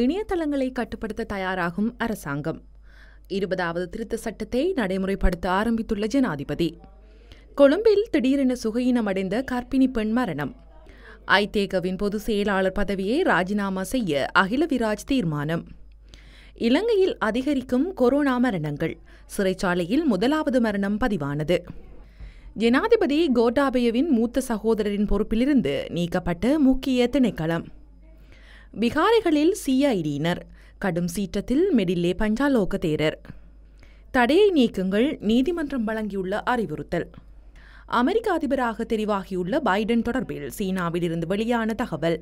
இணையதளங்களை கட்டுப்படுத்த தயாராகும் அரசாங்கம் இருபதாவது திருத்த சட்டத்தை நடைமுறைப்படுத்த ஆரம்பித்துள்ள ஜனாதிபதி கொழும்பில் திடீரென சுகையினம் அடைந்த கர்ப்பிணி பெண் மரணம் ஐதேகவின் பொது செயலாளர் பதவியை ராஜினாமா செய்ய அகில விராஜ் தீர்மானம் இலங்கையில் அதிகரிக்கும் கொரோனா மரணங்கள் சிறைச்சாலையில் முதலாவது மரணம் பதிவானது ஜனாதிபதி கோட்டாபயவின் மூத்த சகோதரரின் பொறுப்பிலிருந்து நீக்கப்பட்ட முக்கிய திணைக்களம் விகாரைகளில் சிஐடியினர் கடும் சீற்றத்தில் மெடில்லே பஞ்சாலோக தேரர் தடையை நீக்குங்கள் நீதிமன்றம் வழங்கியுள்ள அறிவுறுத்தல் அமெரிக்க அதிபராக தெரிவாகியுள்ள பைடன் தொடர்பில் சீனாவிலிருந்து வெளியான தகவல்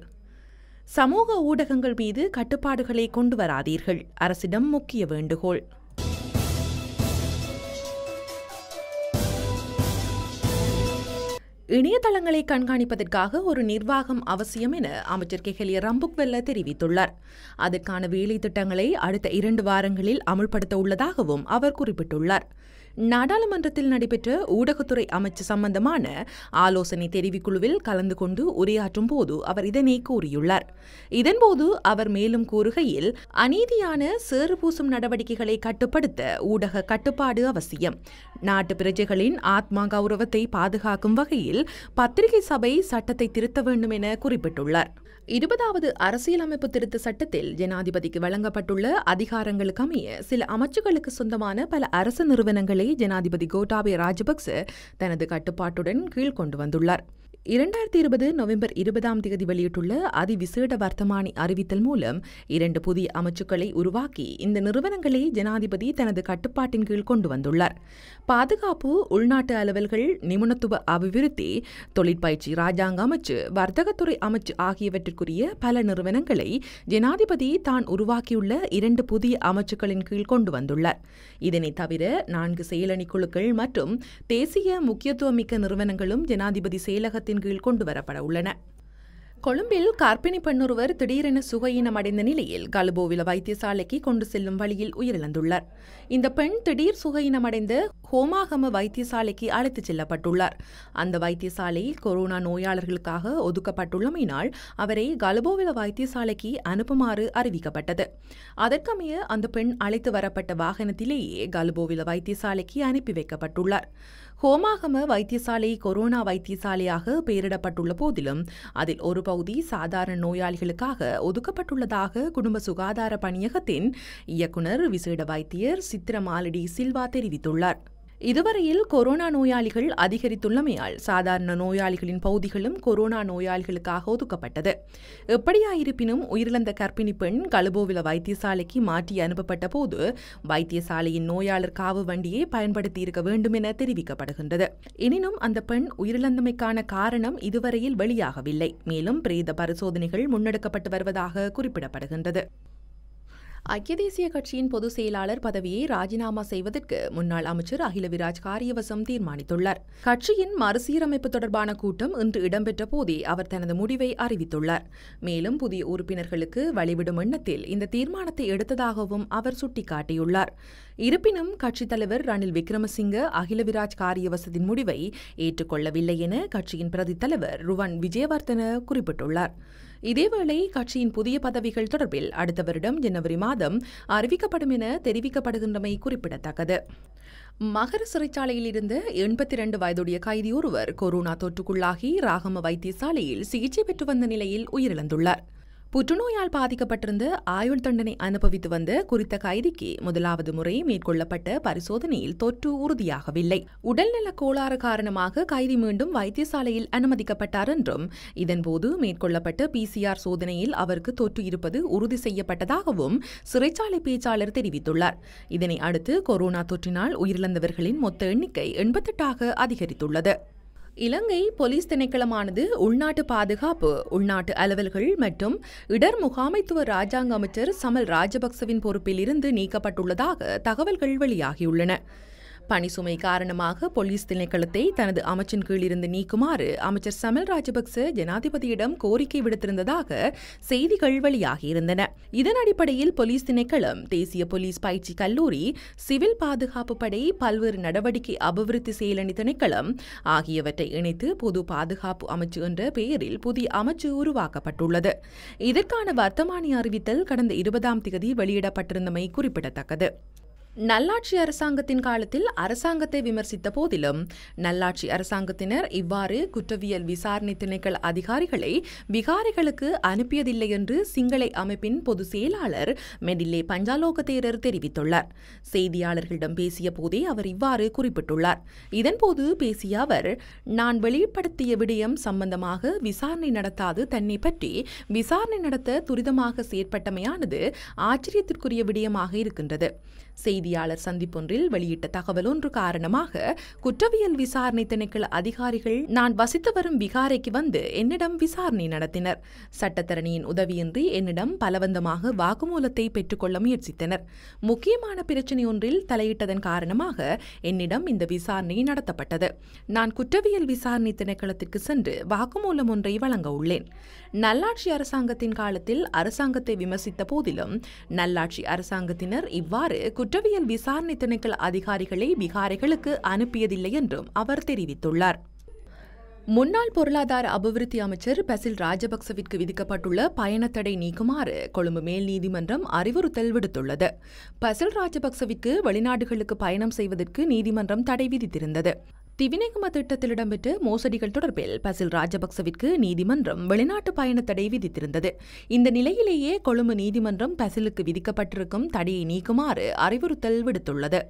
சமூக ஊடகங்கள் மீது கட்டுப்பாடுகளை கொண்டு வராதீர்கள் அரசிடம் முக்கிய வேண்டுகோள் இணையதளங்களை கண்காணிப்பதற்காக ஒரு நிர்வாகம் அவசியம் என அமைச்சர் கெஹலிய ரம்புக்வெல்ல தெரிவித்துள்ளார் அதற்கான வேலை திட்டங்களை அடுத்த இரண்டு வாரங்களில் அமுல்படுத்த உள்ளதாகவும் அவர் குறிப்பிட்டுள்ளார் நாடாளுமன்றத்தில் நடைபெற்ற ஊடகத்துறை அமைச்சு சம்பந்தமான ஆலோசனை தெரிவிக்குழுவில் கலந்து கொண்டு உரையாற்றும் போது அவர் இதனை கூறியுள்ளார் இதன்போது அவர் மேலும் கூறுகையில் அநீதியான சேறுபூசும் நடவடிக்கைகளை கட்டுப்படுத்த ஊடக கட்டுப்பாடு அவசியம் நாட்டு பிரஜைகளின் ஆத்மா கௌரவத்தை பாதுகாக்கும் வகையில் பத்திரிகை சபை சட்டத்தை திருத்த வேண்டும் என குறிப்பிட்டுள்ளார் இருபதாவது அரசியலமைப்பு திருத்த சட்டத்தில் ஜனாதிபதிக்கு வழங்கப்பட்டுள்ள அதிகாரங்களுக்கு அமைய சில அமைச்சுகளுக்கு சொந்தமான பல அரசு நிறுவனங்களை ஜனாதிபதி கோட்டாபே ராஜபக்ச தனது கட்டுப்பாட்டுடன் கீழ் கொண்டு வந்துள்ளார் இரண்டாயிரத்தி இருபது நவம்பர் இருபதாம் தேதி வெளியிட்டுள்ள அதிவிசேட வர்த்தமானி அறிவித்தல் மூலம் இரண்டு புதிய அமைச்சுக்களை உருவாக்கி இந்த நிறுவனங்களை ஜனாதிபதி தனது கட்டுப்பாட்டின் கீழ் கொண்டு வந்துள்ளார் பாதுகாப்பு உள்நாட்டு அலுவல்கள் நிபுணத்துவ அபிவிருத்தி தொழிற்பயிற்சி ராஜாங்க அமைச்சு வர்த்தகத்துறை அமைச்சு ஆகியவற்றிற்குரிய பல நிறுவனங்களை ஜனாதிபதி தான் உருவாக்கியுள்ள இரண்டு புதிய அமைச்சுக்களின் கீழ் கொண்டு வந்துள்ளார் இதனை தவிர நான்கு செயலணி குழுக்கள் மற்றும் தேசிய முக்கியத்துவமிக்க நிறுவனங்களும் ஜனாதிபதி செயலகத்தில் சட்டத்தின் கீழ் கொண்டுவரப்பட உள்ளன கொழும்பில் கார்ப்பிணி பெண்ணொருவர் திடீரென சுகையினம் அடைந்த நிலையில் கலுபோவில வைத்தியசாலைக்கு கொண்டு செல்லும் வழியில் உயிரிழந்துள்ளார் இந்த பெண் திடீர் சுகையினம் ஹோமாகம வைத்தியசாலைக்கு அழைத்துச் செல்லப்பட்டுள்ளார் அந்த வைத்தியசாலையில் கொரோனா நோயாளர்களுக்காக ஒதுக்கப்பட்டுள்ளமையினால் அவரை கலுபோவில வைத்தியசாலைக்கு அனுப்புமாறு அறிவிக்கப்பட்டது அதற்கமைய அந்த பெண் அழைத்து வரப்பட்ட வாகனத்திலேயே கலுபோவில வைத்தியசாலைக்கு அனுப்பி வைக்கப்பட்டுள்ளார் ஹோமாகம வைத்தியசாலை கொரோனா வைத்தியசாலையாக பெயரிடப்பட்டுள்ள போதிலும் அதில் ஒரு பகுதி சாதாரண நோயாளிகளுக்காக ஒதுக்கப்பட்டுள்ளதாக குடும்ப சுகாதார பணியகத்தின் இயக்குநர் விசேட வைத்தியர் சித்திரமாலடி சில்வா தெரிவித்துள்ளார் இதுவரையில் கொரோனா நோயாளிகள் அதிகரித்துள்ளமையால் சாதாரண நோயாளிகளின் பகுதிகளும் கொரோனா நோயாளிகளுக்காக ஒதுக்கப்பட்டது எப்படியாயிருப்பினும் உயிரிழந்த கர்ப்பிணி பெண் கலுபோவில வைத்தியசாலைக்கு மாற்றி அனுப்பப்பட்ட போது வைத்தியசாலையின் நோயாளர் காவு வண்டியை பயன்படுத்தி இருக்க வேண்டும் என தெரிவிக்கப்படுகின்றது எனினும் அந்த பெண் உயிரிழந்தமைக்கான காரணம் இதுவரையில் வெளியாகவில்லை மேலும் பிரேத பரிசோதனைகள் முன்னெடுக்கப்பட்டு வருவதாக குறிப்பிடப்படுகின்றது ஐக்கிய தேசிய கட்சியின் பொதுச் செயலாளர் பதவியை ராஜினாமா செய்வதற்கு முன்னாள் அமைச்சர் அகிலவிராஜ் காரியவசம் தீர்மானித்துள்ளார் கட்சியின் மறுசீரமைப்பு தொடர்பான கூட்டம் இன்று இடம்பெற்ற போதே அவர் தனது முடிவை அறிவித்துள்ளார் மேலும் புதிய உறுப்பினர்களுக்கு வழிவிடும் எண்ணத்தில் இந்த தீர்மானத்தை எடுத்ததாகவும் அவர் சுட்டிக்காட்டியுள்ளார் இருப்பினும் கட்சித் தலைவர் ரணில் விக்ரமசிங்க அகிலவிராஜ் காரியவசத்தின் முடிவை ஏற்றுக்கொள்ளவில்லை என கட்சியின் பிரதி தலைவர் ருவன் விஜயவர்தன குறிப்பிட்டுள்ளார் இதேவேளை கட்சியின் புதிய பதவிகள் தொடர்பில் அடுத்த வருடம் ஜனவரி மாதம் அறிவிக்கப்படும் என தெரிவிக்கப்படுகின்றமை குறிப்பிடத்தக்கது மகர சிறைச்சாலையில் இருந்து எண்பத்தி இரண்டு வயதுடைய கைதி ஒருவர் கொரோனா தொற்றுக்குள்ளாகி ராகம வைத்தியசாலையில் சிகிச்சை பெற்று வந்த நிலையில் உயிரிழந்துள்ளார் புற்றுநோயால் பாதிக்கப்பட்டிருந்து ஆயுள் தண்டனை அனுபவித்து வந்த குறித்த கைதிக்கு முதலாவது முறை மேற்கொள்ளப்பட்ட பரிசோதனையில் தொற்று உறுதியாகவில்லை உடல்நல கோளாறு காரணமாக கைதி மீண்டும் வைத்தியசாலையில் அனுமதிக்கப்பட்டார் என்றும் இதன்போது மேற்கொள்ளப்பட்ட பிசிஆர் சோதனையில் அவருக்கு தொற்று இருப்பது உறுதி செய்யப்பட்டதாகவும் சிறைச்சாலை பேச்சாளர் தெரிவித்துள்ளார் இதனை அடுத்து கொரோனா தொற்றினால் உயிரிழந்தவர்களின் மொத்த எண்ணிக்கை எண்பத்தெட்டாக அதிகரித்துள்ளது இலங்கை போலீஸ் திணைக்களமானது உள்நாட்டு பாதுகாப்பு உள்நாட்டு அலுவல்கள் மற்றும் இடர் முகாமைத்துவ ராஜாங்க அமைச்சர் சமல் ராஜபக்சவின் பொறுப்பில் இருந்து நீக்கப்பட்டுள்ளதாக தகவல்கள் வெளியாகியுள்ளன பணிசுமை காரணமாக போலீஸ் திணைக்களத்தை தனது அமைச்சின் கீழிருந்து நீக்குமாறு அமைச்சர் சமல் ராஜபக்ச ஜனாதிபதியிடம் கோரிக்கை விடுத்திருந்ததாக செய்திகள் வெளியாகியிருந்தன இதன் அடிப்படையில் போலீஸ் திணைக்களம் தேசிய போலீஸ் பயிற்சி கல்லூரி சிவில் பாதுகாப்பு படை பல்வேறு நடவடிக்கை அபிவிருத்தி செயலணி திணைக்களம் ஆகியவற்றை இணைத்து பொது பாதுகாப்பு அமைச்சு என்ற பெயரில் புதிய அமைச்சு உருவாக்கப்பட்டுள்ளது இதற்கான வர்த்தமானி அறிவித்தல் கடந்த இருபதாம் தேதி வெளியிடப்பட்டிருந்தமை குறிப்பிடத்தக்கது நல்லாட்சி அரசாங்கத்தின் காலத்தில் அரசாங்கத்தை விமர்சித்த போதிலும் நல்லாட்சி அரசாங்கத்தினர் இவ்வாறு குற்றவியல் விசாரணை திணைக்கள் அதிகாரிகளை விகாரிகளுக்கு அனுப்பியதில்லை என்று சிங்களை அமைப்பின் பொதுச் செயலாளர் மெடில்லே பஞ்சாலோகத்தேரர் தெரிவித்துள்ளார் செய்தியாளர்களிடம் பேசிய போதே அவர் இவ்வாறு குறிப்பிட்டுள்ளார் இதன்போது பேசிய அவர் நான் வெளிப்படுத்திய விடயம் சம்பந்தமாக விசாரணை நடத்தாது தன்னை பற்றி விசாரணை நடத்த துரிதமாக செயற்பட்டமையானது ஆச்சரியத்திற்குரிய விடயமாக இருக்கின்றது செய்தியாளர் சந்திப்பொன்றில் வெளியிட்ட தகவல் ஒன்று காரணமாக குற்றவியல் விசாரணை திணைக்கள அதிகாரிகள் நான் வசித்து வரும் விகாரைக்கு வந்து என்னிடம் விசாரணை நடத்தினர் சட்டத்தரணியின் உதவியின்றி என்னிடம் பலவந்தமாக வாக்குமூலத்தை பெற்றுக்கொள்ள முயற்சித்தனர் முக்கியமான பிரச்சினை ஒன்றில் தலையிட்டதன் காரணமாக என்னிடம் இந்த விசாரணை நடத்தப்பட்டது நான் குற்றவியல் விசாரணை திணைக்களத்திற்கு சென்று வாக்குமூலம் ஒன்றை வழங்க உள்ளேன் நல்லாட்சி அரசாங்கத்தின் காலத்தில் அரசாங்கத்தை விமர்சித்த போதிலும் நல்லாட்சி அரசாங்கத்தினர் இவ்வாறு குற்றவியல் விசாரணை திணைக்கள அதிகாரிகளை பீகாரிகளுக்கு அனுப்பியதில்லை என்றும் அவர் தெரிவித்துள்ளார் முன்னாள் பொருளாதார அபிவிருத்தி அமைச்சர் பசில் ராஜபக்சவிற்கு விதிக்கப்பட்டுள்ள பயணத்தடை நீக்குமாறு கொழும்பு மேல் நீதிமன்றம் அறிவுறுத்தல் விடுத்துள்ளது பசில் ராஜபக்சவிற்கு வெளிநாடுகளுக்கு பயணம் செய்வதற்கு நீதிமன்றம் தடை விதித்திருந்தது திவினைகும திட்டத்தில் இடம்பெற்ற மோசடிகள் தொடர்பில் பசில் ராஜபக்சவிற்கு நீதிமன்றம் வெளிநாட்டு பயண தடை விதித்திருந்தது இந்த நிலையிலேயே கொழும்பு நீதிமன்றம் பசிலுக்கு விதிக்கப்பட்டிருக்கும் தடையை நீக்குமாறு அறிவுறுத்தல் விடுத்துள்ளது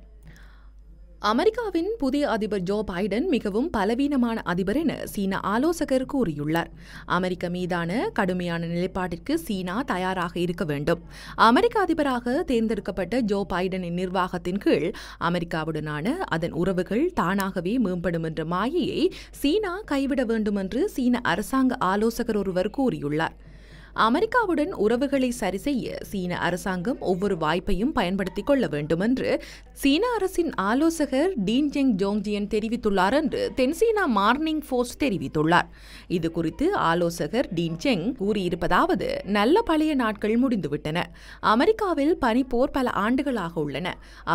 அமெரிக்காவின் புதிய அதிபர் ஜோ பைடன் மிகவும் பலவீனமான அதிபர் என சீன ஆலோசகர் கூறியுள்ளார் அமெரிக்க மீதான கடுமையான நிலைப்பாட்டிற்கு சீனா தயாராக இருக்க வேண்டும் அமெரிக்க அதிபராக தேர்ந்தெடுக்கப்பட்ட ஜோ பைடனின் நிர்வாகத்தின் கீழ் அமெரிக்காவுடனான அதன் உறவுகள் தானாகவே மேம்படும் என்ற மாயையை சீனா கைவிட வேண்டும் என்று சீன அரசாங்க ஆலோசகர் ஒருவர் கூறியுள்ளார் அமெரிக்காவுடன் உறவுகளை சரிசெய்ய சீன அரசாங்கம் ஒவ்வொரு வாய்ப்பையும் பயன்படுத்திக் கொள்ள வேண்டும் என்று சீன அரசின் ஆலோசகர் டீன் ஜெங் ஜோங்ஜியன் தெரிவித்துள்ளார் என்று தென்சீனா மார்னிங் போஸ்ட் தெரிவித்துள்ளார் இது குறித்து ஆலோசகர் டீன் ஜெங் கூறியிருப்பதாவது நல்ல பழைய நாட்கள் முடிந்துவிட்டன அமெரிக்காவில் பனிப்போர் பல ஆண்டுகளாக உள்ளன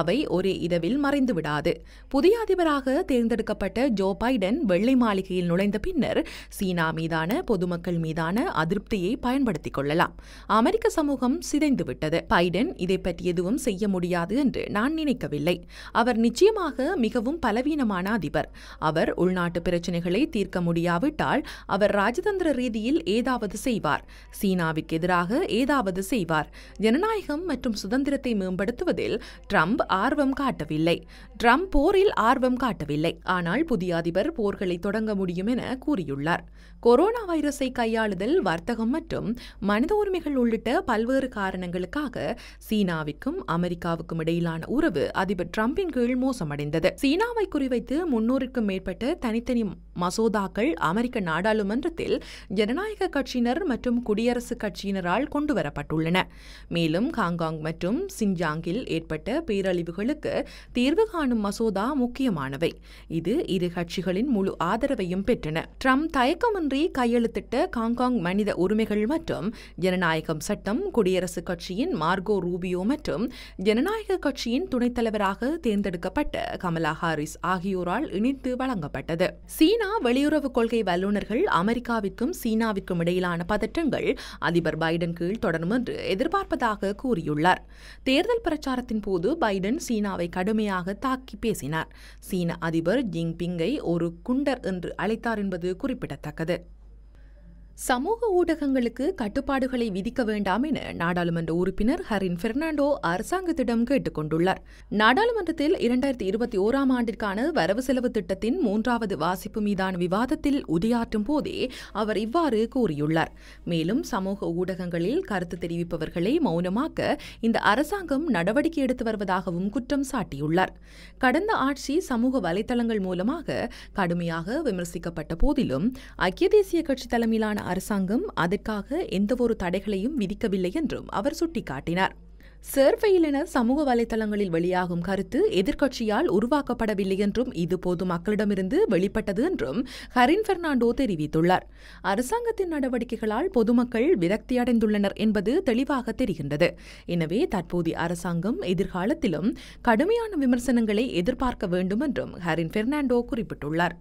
அவை ஒரே இதவில் மறைந்துவிடாது புதிய அதிபராக தேர்ந்தெடுக்கப்பட்ட ஜோ பைடன் வெள்ளை மாளிகையில் நுழைந்த பின்னர் சீனா மீதான பொதுமக்கள் மீதான அதிருப்தியை பயன் பயன்படுத்திக் கொள்ளலாம் அமெரிக்க சமூகம் சிதைந்துவிட்டது பைடன் இதை பற்றி எதுவும் செய்ய முடியாது என்று நான் நினைக்கவில்லை அவர் நிச்சயமாக மிகவும் பலவீனமான அதிபர் அவர் உள்நாட்டு பிரச்சனைகளை தீர்க்க முடியாவிட்டால் அவர் ராஜதந்திர ரீதியில் ஏதாவது செய்வார் சீனாவிற்கு எதிராக ஏதாவது செய்வார் ஜனநாயகம் மற்றும் சுதந்திரத்தை மேம்படுத்துவதில் ட்ரம்ப் ஆர்வம் காட்டவில்லை ட்ரம்ப் போரில் ஆர்வம் காட்டவில்லை ஆனால் புதிய அதிபர் போர்களை தொடங்க முடியும் என கூறியுள்ளார் கொரோனா வைரஸை கையாளுதல் வர்த்தகம் மற்றும் மனித உரிமைகள் உள்ளிட்ட பல்வேறு காரணங்களுக்காக சீனாவிற்கும் அமெரிக்காவுக்கும் இடையிலான உறவு அதிபர் டிரம்பின் கீழ் மோசமடைந்தது சீனாவை குறிவைத்து முன்னூறுக்கும் மேற்பட்ட தனித்தனி மசோதாக்கள் அமெரிக்க நாடாளுமன்றத்தில் ஜனநாயக கட்சியினர் மற்றும் குடியரசுக் கட்சியினரால் கொண்டுவரப்பட்டுள்ளன மேலும் ஹாங்காங் மற்றும் சின்ஜாங்கில் ஏற்பட்ட பேரழிவுகளுக்கு தீர்வு காணும் மசோதா முக்கியமானவை இது இரு கட்சிகளின் முழு ஆதரவையும் பெற்றன ட்ரம்ப் தயக்கமின்றி கையெழுத்திட்ட ஹாங்காங் மனித உரிமைகள் மற்றும் ஜனநாயகம் சட்டம் குடியரசுக் கட்சியின் மார்கோ ரூபியோ மற்றும் ஜனநாயக கட்சியின் துணைத் தலைவராக தேர்ந்தெடுக்கப்பட்ட கமலா ஹாரிஸ் ஆகியோரால் இணைத்து வழங்கப்பட்டது சீனா சீனா வெளியுறவு கொள்கை வல்லுநர்கள் அமெரிக்காவிற்கும் சீனாவிற்கும் இடையிலான பதற்றங்கள் அதிபர் பைடன் கீழ் தொடரும் என்று எதிர்பார்ப்பதாக கூறியுள்ளார் தேர்தல் பிரச்சாரத்தின் போது பைடன் சீனாவை கடுமையாக தாக்கி பேசினார் சீன அதிபர் ஜிங்பிங்கை ஒரு குண்டர் என்று அழைத்தார் என்பது குறிப்பிடத்தக்கது சமூக ஊடகங்களுக்கு கட்டுப்பாடுகளை விதிக்க வேண்டாம் என நாடாளுமன்ற உறுப்பினர் ஹரின் பெர்னாண்டோ அரசாங்கத்திடம் கேட்டுக் கொண்டுள்ளார் நாடாளுமன்றத்தில் இரண்டாயிரத்தி இருபத்தி ஓராம் ஆண்டிற்கான வரவு செலவு திட்டத்தின் மூன்றாவது வாசிப்பு மீதான விவாதத்தில் உரையாற்றும் போதே அவர் இவ்வாறு கூறியுள்ளார் மேலும் சமூக ஊடகங்களில் கருத்து தெரிவிப்பவர்களை மௌனமாக்க இந்த அரசாங்கம் நடவடிக்கை எடுத்து வருவதாகவும் குற்றம் சாட்டியுள்ளார் கடந்த ஆட்சி சமூக வலைதளங்கள் மூலமாக கடுமையாக விமர்சிக்கப்பட்ட போதிலும் ஐக்கிய தேசிய கட்சி தலைமையிலான அரசாங்கம் அதற்காக எந்தவொரு தடைகளையும் விதிக்கவில்லை என்றும் அவர் சுட்டிக்காட்டினார் சேர்வையில் என சமூக வலைதளங்களில் வெளியாகும் கருத்து எதிர்க்கட்சியால் உருவாக்கப்படவில்லை என்றும் இது மக்களிடமிருந்து வெளிப்பட்டது என்றும் ஹரின் பெர்னாண்டோ தெரிவித்துள்ளார் அரசாங்கத்தின் நடவடிக்கைகளால் பொதுமக்கள் விரக்தியடைந்துள்ளனர் என்பது தெளிவாக தெரிகின்றது எனவே தற்போதைய அரசாங்கம் எதிர்காலத்திலும் கடுமையான விமர்சனங்களை எதிர்பார்க்க வேண்டும் என்றும் ஹரின் பெர்னாண்டோ குறிப்பிட்டுள்ளார்